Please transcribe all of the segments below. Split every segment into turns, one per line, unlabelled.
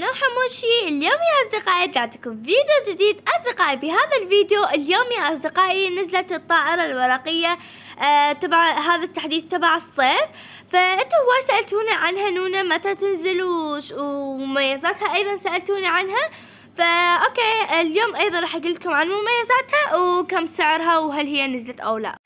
نور حموشي اليوم يا أصدقائي رجعتكم فيديو جديد أصدقائي بهذا الفيديو اليوم يا أصدقائي نزلت الطائرة الورقية آه تبع هذا التحديث تبع الصيف فأنتوا هواي سألتوني عنها نونة متى تنزل ومميزاتها أيضا سألتوني عنها فا أوكي اليوم أيضا راح أقول لكم عن مميزاتها وكم سعرها وهل هي نزلت أو لا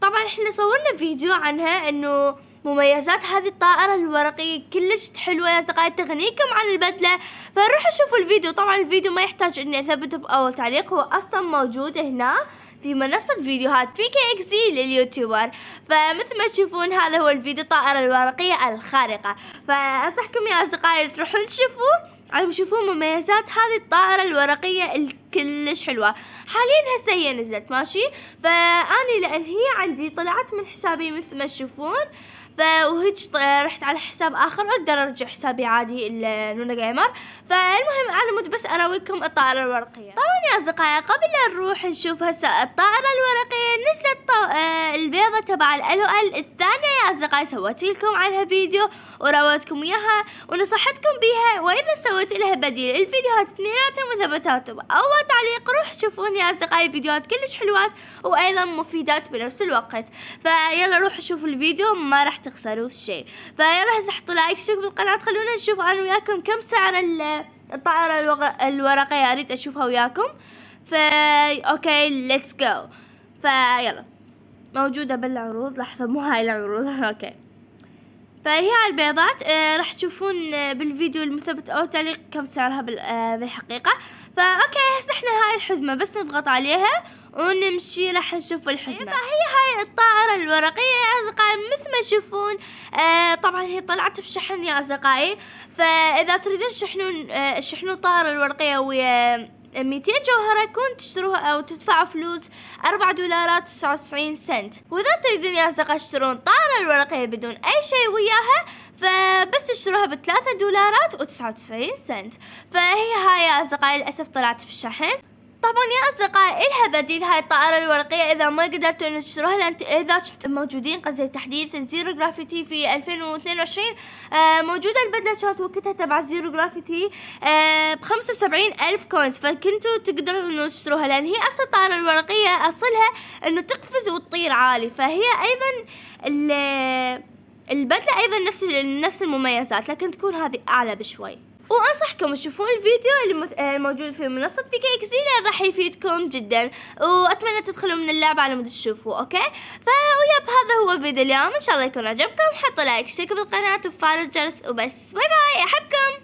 طبعا احنا صورنا فيديو عنها انه مميزات هذه الطائرة الورقية كلش حلوة يا أصدقائي تغنيكم عن البدلة فروحوا شوفوا الفيديو طبعا الفيديو ما يحتاج إني أثبته بأول تعليق هو أصلا موجود هنا في منصة فيديوهات بي كي اكس لليوتيوبر فمثل ما تشوفون هذا هو الفيديو الطائرة الورقية الخارقة فأنصحكم يا أصدقائي تروحون تشوفوا عم تشوفون مميزات هذه الطائرة الورقية الكلش حلوة حاليا هسه هي نزلت ماشي فأني لأن هي عندي طلعت من حسابي مثل ما تشوفون فوهيج رحت على حساب اخر اقدر ارجع حسابي عادي لونا جيمر فالمهم على مود بس اراويكم الطائرة الورقية طبعا يا اصدقائي قبل لا نروح نشوف هسه الطائرة الورقية نزلت طو... آه البيضة تبع الالو ال الثانية يا اصدقائي سويت لكم عنها فيديو وراوتكم اياها ونصحتكم بيها واذا سويت لها بديل الفيديوهات اثنيناتهم وثبتاتهم اول تعليق روح شوفون يا اصدقائي فيديوهات كلش حلوات وايضا مفيدات بنفس الوقت فيلا روح شوفوا الفيديو ما راح تخسروا شيء فيلا هسه حطوا لايك اشتركوا بالقناة خلونا نشوف انا وياكم كم سعر الطائرة الورقية اريد اشوفها وياكم فا اوكي ليتس جو فيلا موجودة بالعروض لحظة مو هاي العروض اوكي فهي هاي البيضات آه، راح تشوفون آه، بالفيديو المثبت او تعليق كم سعرها آه، بالحقيقة فاوكي هسه احنا هاي الحزمة بس نضغط عليها ونمشي راح نشوف الحزمة إيه، فهي هاي الطائرة الورقية يا أصدقائي مثل ما تشوفون طبعا هي طلعت بشحن يا أصدقائي فإذا تريدون شحنون آه شحنوا الطائرة الورقية ويا 200 جوهرة كون تشتروها أو تدفعوا فلوس 4 دولارات و99 سنت وإذا تريدون يا اصدقائي تشترون طائرة الورقة الورقية بدون أي شيء وياها فبس تشتروها بثلاثة دولارات وتسعة وتسعين سنت فهي هاي يا أصدقائي للأسف طلعت بالشحن طبعا يا أصدقائي إلها بديل هاي الطائرة الورقية إذا ما قدرتوا تشتروها لأن إذا موجودين قصدي تحديث زيرو جرافيتي في 2022 آه موجودة البدلة كانت وقتها تبع زيرو جرافيتي آه ب 75 ألف كوينز فكنتوا تقدروا تشتروها لأن هي أصل الطائرة الورقية أصلها إنه تقفز وتطير عالي فهي أيضا البدلة أيضا نفس نفس المميزات لكن تكون هذه أعلى بشوي وأنصحكم تشوفون الفيديو اللي آه، موجود في منصة بي كي اكس لأن راح يفيدكم جدا وأتمنى تدخلوا من اللعبة على مود تشوفوا أوكي فويب هذا هو فيديو اليوم إن شاء الله يكون عجبكم حطوا لايك اشتركوا بالقناة وفعلوا الجرس وبس باي باي أحبكم